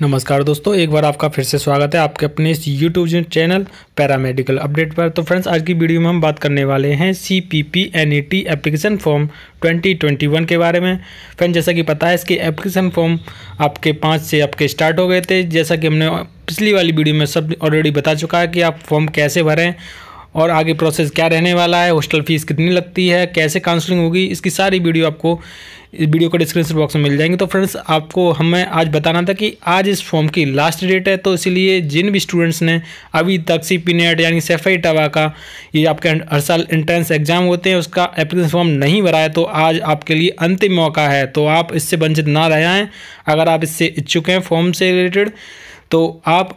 नमस्कार दोस्तों एक बार आपका फिर से स्वागत है आपके अपने इस यूट्यूब चैनल पैरामेडिकल अपडेट पर तो फ्रेंड्स आज की वीडियो में हम बात करने वाले हैं C P P N E T application form twenty twenty one के बारे में फ्रेंड्स जैसा कि पता है इसके एप्लीकेशन फॉर्म आपके पाँच से आपके स्टार्ट हो गए थे जैसा कि हमने पिछली वाली वीडियो में सब ऑलरेडी बता चुका है कि आप फॉर्म कैसे भरें और आगे प्रोसेस क्या रहने वाला है हॉस्टल फीस कितनी लगती है कैसे काउंसलिंग होगी इसकी सारी वीडियो आपको इस वीडियो को डिस्क्रिप्शन बॉक्स में मिल जाएंगे तो फ्रेंड्स आपको हमें आज बताना था कि आज इस फॉर्म की लास्ट डेट है तो इसीलिए जिन भी स्टूडेंट्स ने अभी तक सी पी नेट यानी सेफाई टवा का ये आपके हर साल एंट्रेंस एग्जाम होते हैं उसका एप्लीकेशन फॉर्म नहीं भरा है तो आज आपके लिए अंतिम मौका है तो आप इससे वंचित ना रह जाएँ अगर आप इससे इच्छुक हैं फॉर्म से रिलेटेड तो आप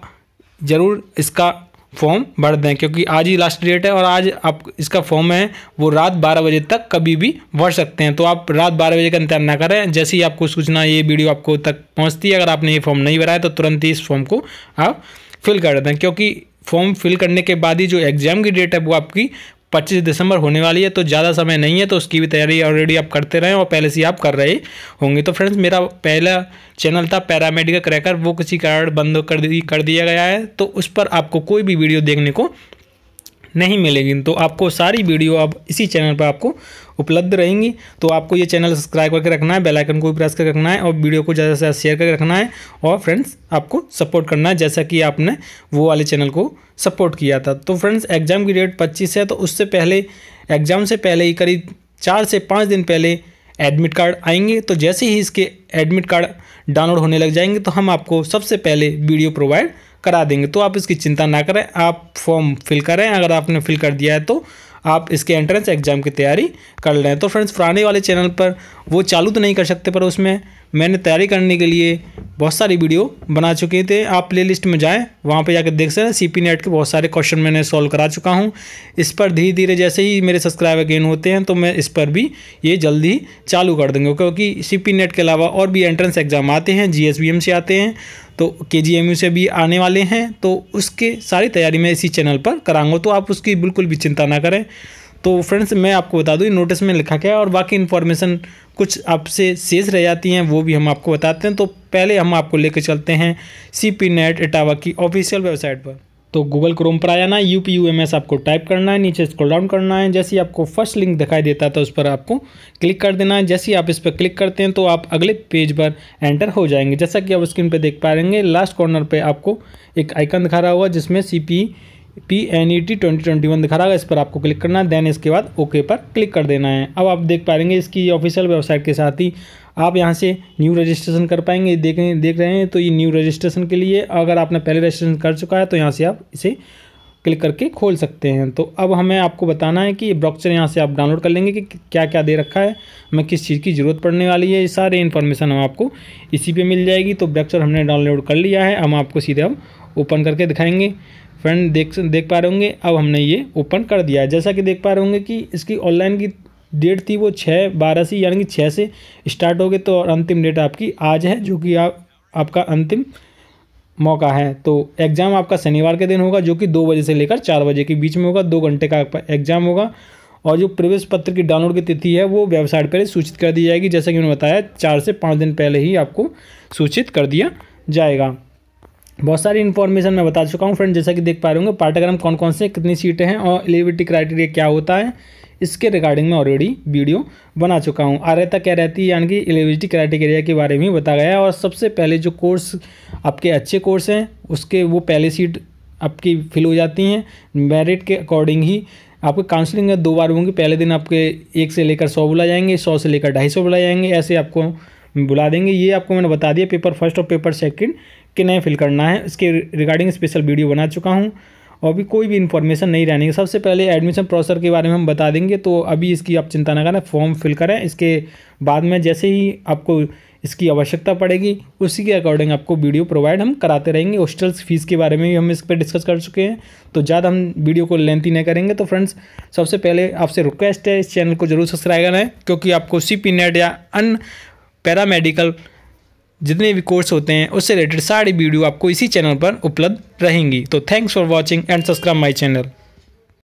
ज़रूर इसका फॉर्म भर दें क्योंकि आज ही लास्ट डेट है और आज आप इसका फॉर्म है वो रात बारह बजे तक कभी भी भर सकते हैं तो आप रात बारह बजे का इंतजार ना करें जैसे ही आपको सूचना ये वीडियो आपको तक पहुँचती है अगर आपने ये फॉर्म नहीं भराया तो तुरंत ही इस फॉर्म को आप फिल कर दें क्योंकि फॉर्म फिल करने के बाद ही जो एग्ज़ाम की डेट है वो आपकी पच्चीस दिसंबर होने वाली है तो ज़्यादा समय नहीं है तो उसकी भी तैयारी ऑलरेडी आप करते रहें और पहले से आप कर रहे होंगे तो फ्रेंड्स मेरा पहला चैनल था पैरामेडिकल क्रैकर वो किसी कारण बंद कर दी कर दिया गया है तो उस पर आपको कोई भी वीडियो देखने को नहीं मिलेगी तो आपको सारी वीडियो अब इसी चैनल पर आपको उपलब्ध रहेंगी तो आपको ये चैनल सब्सक्राइब करके रखना है बेल आइकन को भी प्रेस करके रखना है और वीडियो को ज़्यादा से ज़्यादा शेयर करके रखना है और फ्रेंड्स आपको सपोर्ट करना है जैसा कि आपने वो वाले चैनल को सपोर्ट किया था तो फ्रेंड्स एग्ज़ाम की डेट पच्चीस है तो उससे पहले एग्ज़ाम से पहले ही करीब चार से पाँच दिन पहले एडमिट कार्ड आएंगे तो जैसे ही इसके एडमिट कार्ड डाउनलोड होने लग जाएंगे तो हम आपको सबसे पहले वीडियो प्रोवाइड करा देंगे तो आप इसकी चिंता ना करें आप फॉर्म फिल करें अगर आपने फिल कर दिया है तो आप इसके एंट्रेंस एग्ज़ाम की तैयारी कर लें तो फ्रेंड्स पुराने वाले चैनल पर वो चालू तो नहीं कर सकते पर उसमें मैंने तैयारी करने के लिए बहुत सारी वीडियो बना चुके थे आप प्लेलिस्ट में जाएं वहाँ पे जाकर देख सकते हैं सी नेट के बहुत सारे क्वेश्चन मैंने सॉल्व करा चुका हूँ इस पर धीरे धीरे जैसे ही मेरे सब्सक्राइबर गेन होते हैं तो मैं इस पर भी ये जल्दी ही चालू कर देंगे क्योंकि सी नेट के अलावा और भी एंट्रेंस एग्ज़ाम आते हैं जी से आते हैं तो के से भी आने वाले हैं तो उसके सारी तैयारी मैं इसी चैनल पर कराऊंगा तो आप उसकी बिल्कुल भी चिंता ना करें तो फ्रेंड्स मैं आपको बता दूँ नोटिस में लिखा गया और बाकी इन्फॉर्मेशन कुछ आपसे शेष रह जाती हैं वो भी हम आपको बताते हैं तो पहले हम आपको लेकर चलते हैं सी पी नेट इटावा की ऑफिशियल वेबसाइट पर तो गूगल क्रोम पर आ जाना U P U M S आपको टाइप करना है नीचे स्क्रॉल डाउन करना है जैसे ही आपको फर्स्ट लिंक दिखाई देता तो उस पर आपको क्लिक कर देना है जैसे ही आप इस पर क्लिक करते हैं तो आप अगले पेज पर एंटर हो जाएंगे जैसा कि आप स्क्रीन पर देख पाएंगे लास्ट कॉर्नर पर आपको एक आइकन दिखा रहा होगा जिसमें C P P N E T twenty twenty one दिखा रहा है इस पर आपको क्लिक करना है देन इसके बाद ओके पर क्लिक कर देना है अब आप देख पाएंगे इसकी ऑफिशियल वेबसाइट के साथ ही आप यहाँ से न्यू रजिस्ट्रेशन कर पाएंगे देख देख रहे हैं तो ये न्यू रजिस्ट्रेशन के लिए अगर आपने पहले रजिस्ट्रेशन कर चुका है तो यहाँ से आप इसे क्लिक करके खोल सकते हैं तो अब हमें आपको बताना है कि ब्रॉक्चर यहाँ से आप डाउनलोड कर लेंगे कि क्या क्या दे रखा है हमें किस चीज़ की ज़रूरत पड़ने वाली है ये सारे इन्फॉर्मेशन हम आपको इसी पे मिल जाएगी तो ब्रॉक्चर हमने डाउनलोड कर लिया है हम आपको सीधे हम ओपन करके दिखाएंगे फ्रेंड देख देख पा रहे होंगे अब हमने ये ओपन कर दिया है जैसा कि देख पा रहे होंगे कि इसकी ऑनलाइन की डेट थी वो छः बारह से यानी कि छः से स्टार्ट हो गए तो और अंतिम डेट आपकी आज है जो कि आप आपका अंतिम मौका है तो एग्ज़ाम आपका शनिवार के दिन होगा जो कि दो बजे से लेकर चार बजे के बीच में होगा दो घंटे का आपका एग्ज़ाम होगा और जो प्रवेश पत्र की डाउनलोड की तिथि है वो वेबसाइट पर सूचित कर दी जाएगी जैसा कि मैंने बताया चार से पाँच दिन पहले ही आपको सूचित कर दिया जाएगा बहुत सारी इन्फॉर्मेशन मैं बता चुका हूँ फ्रेंड जैसा कि देख पा रहे होंगे पाठ्यक्रम कौन कौन से कितनी सीटें हैं और एलिबिलिटी क्राइटेरिया क्या होता है इसके रिगार्डिंग में ऑलरेडी वीडियो बना चुका हूँ आर्यता क्या रहती है यानी कि एलिबिलिटी क्राइटेरिया के बारे में बताया गया है और सबसे पहले जो कोर्स आपके अच्छे कोर्स हैं उसके वो पहले सीट आपकी फिल हो जाती हैं मेरिट के अकॉर्डिंग ही आपके काउंसलिंग में दो बार होंगी पहले दिन आपके एक से लेकर सौ बुलाए जाएंगे सौ से लेकर ढाई सौ बुलाए जाएंगे ऐसे आपको बुला देंगे ये आपको मैंने बता दिया पेपर फर्स्ट और पेपर सेकंड के नहीं फिल करना है इसके रिगार्डिंग स्पेशल वीडियो बना चुका हूँ और भी कोई भी इन्फॉर्मेशन नहीं रहने की सबसे पहले एडमिशन प्रोसेसर के बारे में हम बता देंगे तो अभी इसकी आप चिंता ना करें फॉर्म फिल करें इसके बाद में जैसे ही आपको इसकी आवश्यकता पड़ेगी उसी के अकॉर्डिंग आपको वीडियो प्रोवाइड हम कराते रहेंगे हॉस्टल्स फीस के बारे में भी हम इस पर डिस्कस कर चुके हैं तो ज़्यादा हम वीडियो को लेंथी नहीं करेंगे तो फ्रेंड्स सबसे पहले आपसे रिक्वेस्ट है इस चैनल को जरूर सब्सक्राइब करें क्योंकि आपको सी पी नेट या अन पैरामेडिकल जितने भी कोर्स होते हैं उससे रिलेटेड सारी वीडियो आपको इसी चैनल पर उपलब्ध रहेंगी तो thanks for watching and subscribe my channel